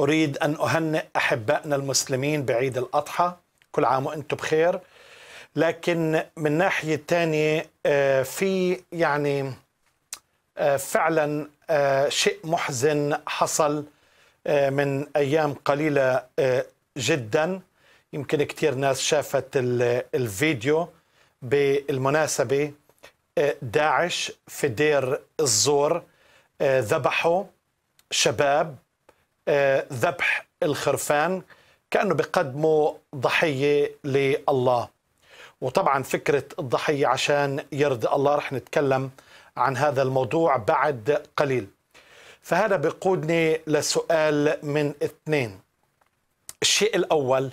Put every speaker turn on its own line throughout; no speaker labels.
أريد أن أهنئ أحبائنا المسلمين بعيد الأضحى كل عام وأنتم بخير لكن من ناحية تانية آه، في يعني آه، فعلا آه، شيء محزن حصل من أيام قليلة جدا يمكن كثير ناس شافت الفيديو بالمناسبة داعش في دير الزور ذبحوا شباب ذبح الخرفان كأنه بيقدموا ضحية لله وطبعا فكرة الضحية عشان يرضي الله رح نتكلم عن هذا الموضوع بعد قليل فهذا بيقودني لسؤال من اثنين الشيء الأول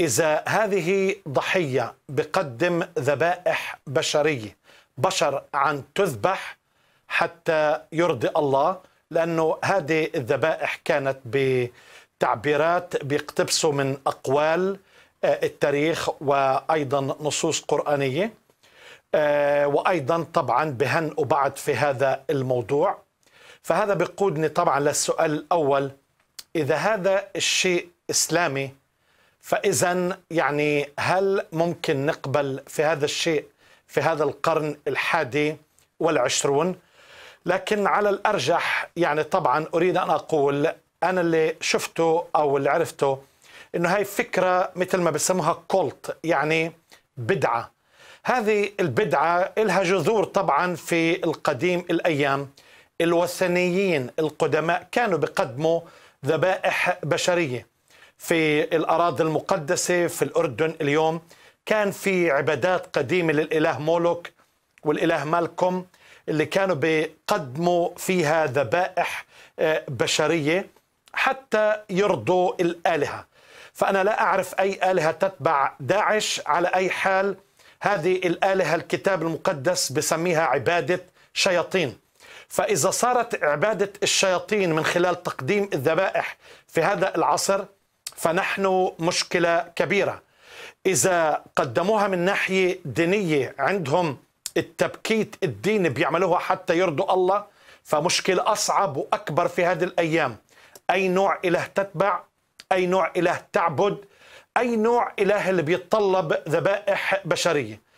إذا هذه ضحية بقدم ذبائح بشرية بشر عن تذبح حتى يرضي الله لأنه هذه الذبائح كانت بتعبيرات بيقتبسوا من أقوال آه، التاريخ وأيضا نصوص قرآنية آه، وأيضا طبعا بهن بعض في هذا الموضوع فهذا بيقودني طبعا للسؤال الأول إذا هذا الشيء إسلامي فإذا يعني هل ممكن نقبل في هذا الشيء في هذا القرن الحادي والعشرون لكن على الأرجح يعني طبعا أريد أن أقول أنا اللي شفته أو اللي عرفته أنه هاي فكرة مثل ما بسموها كولت يعني بدعة هذه البدعة إلها جذور طبعا في القديم الأيام الوثنيين القدماء كانوا بقدموا ذبائح بشرية في الأراضي المقدسة في الأردن اليوم كان في عبادات قديمة للإله مولوك والإله مالكم اللي كانوا بيقدموا فيها ذبائح آه، بشرية حتى يرضوا الآلهة فأنا لا أعرف أي آلهة تتبع داعش على أي حال هذه الآلهة الكتاب المقدس بسميها عبادة شياطين فإذا صارت عبادة الشياطين من خلال تقديم الذبائح في هذا العصر فنحن مشكلة كبيرة إذا قدموها من ناحية دينية عندهم التبكيت الديني بيعملوها حتى يرضوا الله فمشكلة أصعب وأكبر في هذه الأيام أي نوع إله تتبع أي نوع إله تعبد أي نوع إله اللي بيتطلب ذبائح بشرية